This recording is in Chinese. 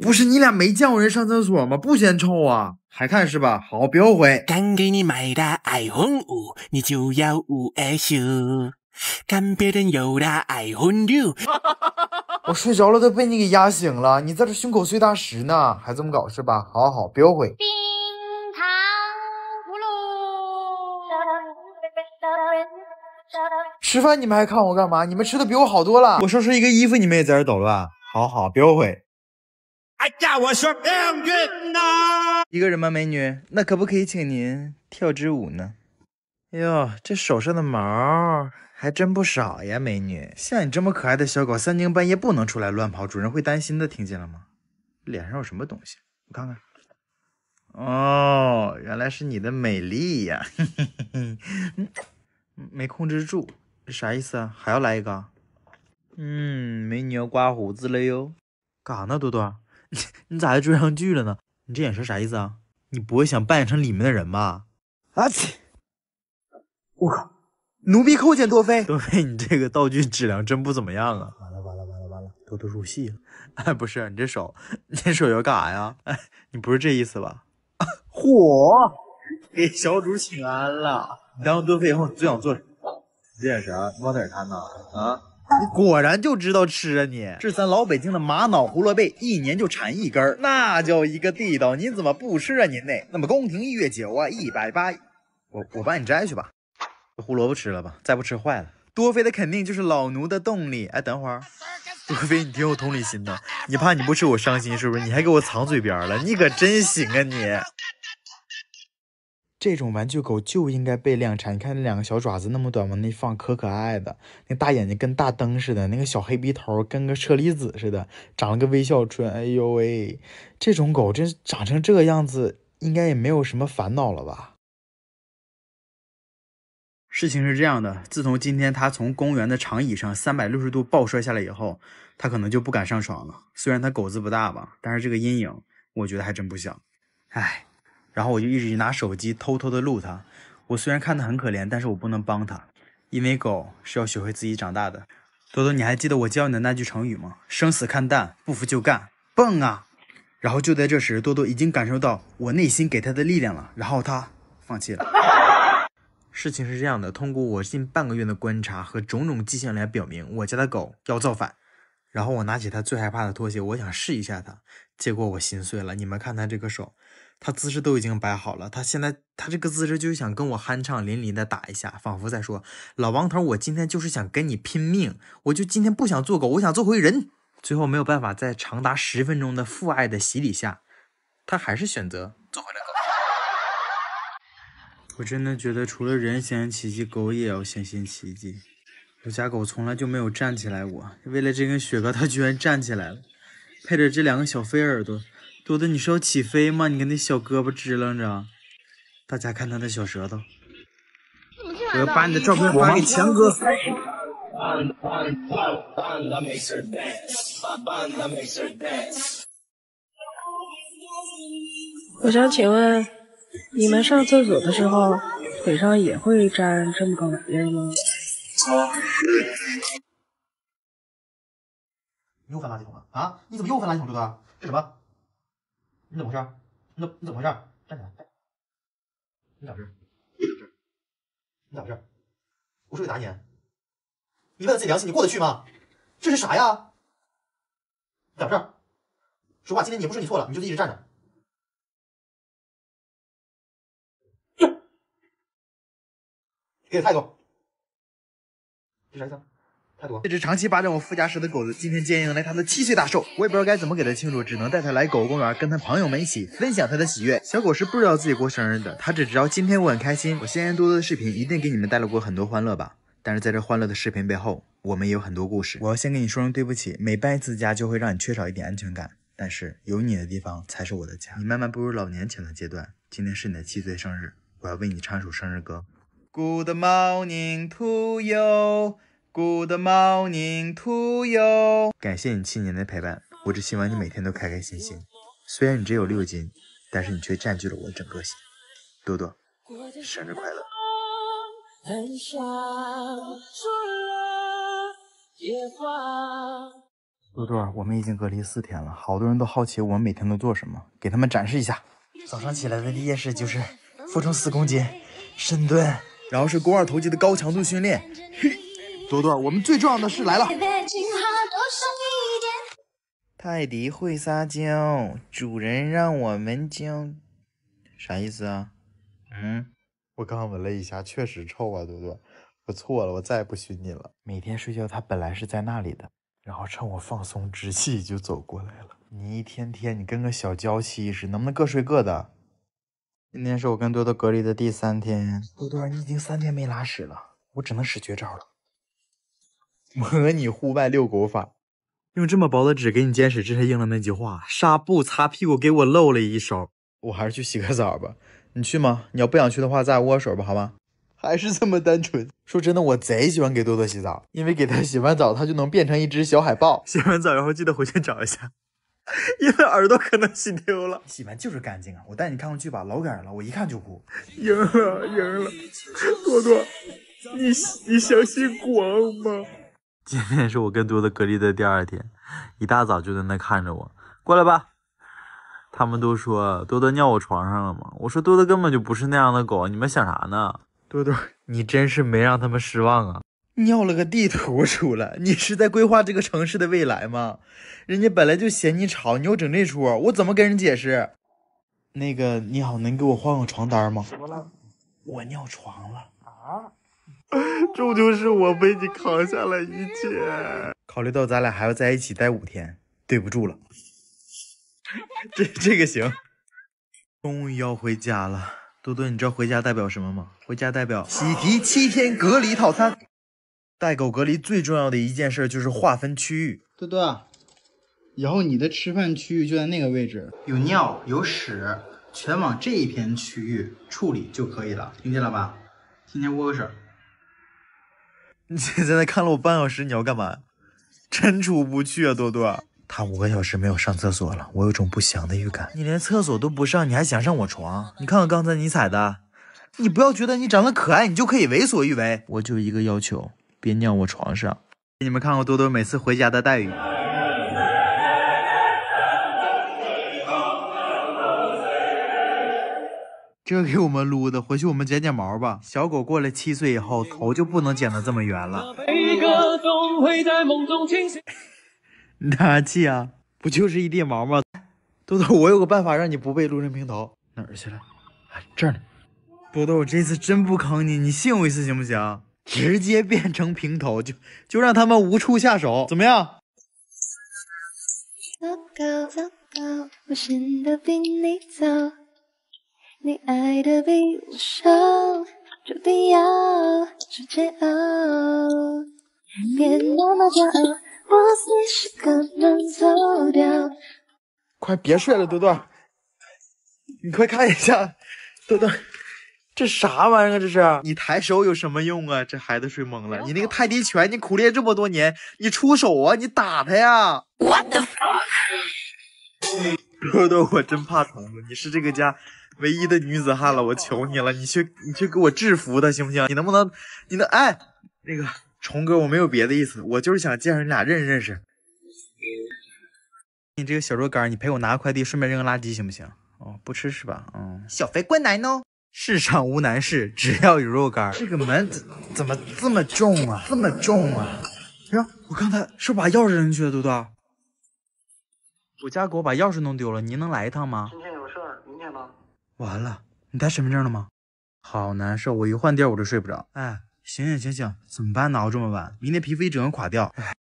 不是你俩没见过人上厕所吗？不嫌臭啊？还看是吧？好，别后悔。刚给你买的 iPhone 五，你就要五 S，看别人有的 i p h 他爱红柳。我睡着了都被你给压醒了，你在这胸口碎大石呢，还这么搞是吧？好好，别后悔。冰糖葫芦。吃饭你们还看我干嘛？你们吃的比我好多了。我收拾一个衣服，你们也在这捣乱。好好，别后悔。叫我说命运呐！一个人吗，美女？那可不可以请您跳支舞呢？哟，这手上的毛还真不少呀，美女！像你这么可爱的小狗，三更半夜不能出来乱跑，主人会担心的，听见了吗？脸上有什么东西？我看看。哦，原来是你的美丽呀！嘿嘿嘿，没控制住，啥意思啊？还要来一个？嗯，美女要刮胡子了哟。干啥呢，多多？你 你咋还追上剧了呢？你这眼神啥意思啊？你不会想扮演成里面的人吧？啊切！我靠！奴婢叩见多妃。多妃，你这个道具质量真不怎么样啊！完了完了完了完了，多多入戏了。哎，不是，你这手，你这手要干啥呀？哎，你不是这意思吧？嚯！给小主请安了。你当多妃以后，你最想做么？你这眼神，你往哪看呢？啊？你果然就知道吃啊！你这咱老北京的玛瑙胡萝卜，一年就产一根儿，那叫一个地道。你怎么不吃啊？您那那么宫廷御酒啊，一百八，我我帮你摘去吧。胡萝卜吃了吧，再不吃坏了。多菲的肯定就是老奴的动力。哎，等会儿，多菲，你挺有同理心的，你怕你不吃我伤心是不是？你还给我藏嘴边了，你可真行啊你。这种玩具狗就应该被量产。你看那两个小爪子那么短，往那放，可可爱的。那大眼睛跟大灯似的，那个小黑鼻头跟个车厘子似的，长了个微笑唇。哎呦喂，这种狗真长成这个样子，应该也没有什么烦恼了吧？事情是这样的，自从今天它从公园的长椅上三百六十度暴摔下来以后，它可能就不敢上床了。虽然它狗子不大吧，但是这个阴影，我觉得还真不小。哎。然后我就一直拿手机偷偷的录他。我虽然看他很可怜，但是我不能帮他，因为狗是要学会自己长大的。多多，你还记得我教你的那句成语吗？生死看淡，不服就干，蹦啊！然后就在这时，多多已经感受到我内心给他的力量了，然后他放弃了。事情是这样的，通过我近半个月的观察和种种迹象来表明，我家的狗要造反。然后我拿起他最害怕的拖鞋，我想试一下他，结果我心碎了。你们看他这个手。他姿势都已经摆好了，他现在他这个姿势就是想跟我酣畅淋漓的打一下，仿佛在说：“老王头，我今天就是想跟你拼命，我就今天不想做狗，我想做回人。”最后没有办法，在长达十分钟的父爱的洗礼下，他还是选择做回了狗。我真的觉得，除了人先奇迹，狗也要先信奇迹。我家狗从来就没有站起来过，为了这根雪糕，它居然站起来了，配着这两个小飞耳朵。多多，你是要起飞吗？你看那小胳膊支棱着，大家看他的小舌头。我要把你的照片还给强哥。我想请问，你们上厕所的时候腿上也会粘这么个玩意儿吗？又翻垃圾桶了啊！你怎么又翻垃圾桶，了？哥？这什么？你怎么回事？那你怎么回事？站起来！你咋回事？你咋回事？你咋回事？我手里打你，你问问自己良心，你过得去吗？这是啥呀？咋回事？说话，今天你不说你错了，你就一直站着。给点态度！这啥意思？太多。这只长期霸占我副驾驶的狗子，今天将迎来它的七岁大寿。我也不知道该怎么给它庆祝，只能带它来狗公园，跟它朋友们一起分享它的喜悦。小狗是不知道自己过生日的，它只知道今天我很开心。我先天多多的视频一定给你们带来过很多欢乐吧？但是在这欢乐的视频背后，我们也有很多故事。我要先跟你说声对不起，每搬一次家就会让你缺少一点安全感。但是有你的地方才是我的家。你慢慢步入老年前的阶段，今天是你的七岁生日，我要为你唱一首生日歌。Good morning, to you. Good morning to you。感谢你七年的陪伴，我只希望你每天都开开心心。虽然你只有六斤，但是你却占据了我的整个心。多多，生日快乐！多多，我们已经隔离四天了，好多人都好奇我们每天都做什么，给他们展示一下。早上起来的第一件事就是负重四公斤深蹲，然后是肱二头肌的高强度训练。嘿。多多，我们最重要的是来了。泰迪会撒娇，主人让我们教，啥意思啊？嗯，我刚闻了一下，确实臭啊，多多，我错了，我再也不熏你了。每天睡觉它本来是在那里的，然后趁我放松之际就走过来了。你一天天你跟个小娇妻似的，能不能各睡各的？今天是我跟多多隔离的第三天，多多，你已经三天没拉屎了，我只能使绝招了。模拟户外遛狗法，用这么薄的纸给你坚持，这是应了那句话：纱布擦屁股给我露了一手。我还是去洗个澡吧，你去吗？你要不想去的话，咱俩握手吧，好吗？还是这么单纯。说真的，我贼喜欢给多多洗澡，因为给他洗完澡，他就能变成一只小海豹。洗完澡然后记得回去找一下，因为耳朵可能洗丢了。洗完就是干净啊！我带你看个剧吧，老感人了，我一看就哭。赢了，赢了！多多，你你相信光吗？今天是我跟多多隔离的第二天，一大早就在那看着我过来吧。他们都说多多尿我床上了嘛？我说多多根本就不是那样的狗，你们想啥呢？多多，你真是没让他们失望啊！尿了个地图出来，你是在规划这个城市的未来吗？人家本来就嫌你吵，你又整这出，我怎么跟人解释？那个你好，能给我换个床单吗？怎么了？我尿床了啊！终究是我为你扛下了一切。考虑到咱俩还要在一起待五天，对不住了。这这个行。终于要回家了，多多，你知道回家代表什么吗？回家代表喜提七天隔离套餐。带狗隔离最重要的一件事就是划分区域。多多，以后你的吃饭区域就在那个位置，有尿有屎全往这一片区域处理就可以了，听见了吧？今天握个手。你在那看了我半小时，你要干嘛？真出不去啊，多多。他五个小时没有上厕所了，我有种不祥的预感。你连厕所都不上，你还想上我床？你看看刚才你踩的，你不要觉得你长得可爱，你就可以为所欲为。我就一个要求，别尿我床上。给你们看过多多每次回家的待遇？这给我们撸的，回去我们剪剪毛吧。小狗过了七岁以后，头就不能剪得这么圆了。你叹啥气啊？不就是一地毛吗？豆豆，我有个办法让你不被撸成平头。哪儿去了？这儿呢。豆豆，我这次真不坑你，你信我一次行不行？直接变成平头，就就让他们无处下手。怎么样？你爱的比我少，注定要是煎熬。别那么骄傲，我随时可能走掉。快别睡了，豆豆，你快看一下，豆豆。这啥玩意儿啊！这是你抬手有什么用啊？这孩子睡懵了。你那个泰迪拳，你苦练这么多年，你出手啊！你打他呀 w h a 多多，我真怕虫子，你是这个家唯一的女子汉了，我求你了，你去你去给我制服他行不行？你能不能？你能哎，那个虫哥，我没有别的意思，我就是想介绍你俩认识认识。你这个小肉干，你陪我拿个快递，顺便扔个垃圾行不行？哦，不吃是吧？嗯。小肥龟男呢？世上无难事，只要有肉干。这个门怎怎么这么重啊？这么重啊！呀，我刚才是不是把钥匙扔进去了？多多。我家给我把钥匙弄丢了，您能来一趟吗？今天有事儿，明天吧。完了，你带身份证了吗？好难受，我一换地儿我就睡不着。哎，醒醒醒醒，怎么办呢？我这么晚，明天皮肤一整垮掉。哎。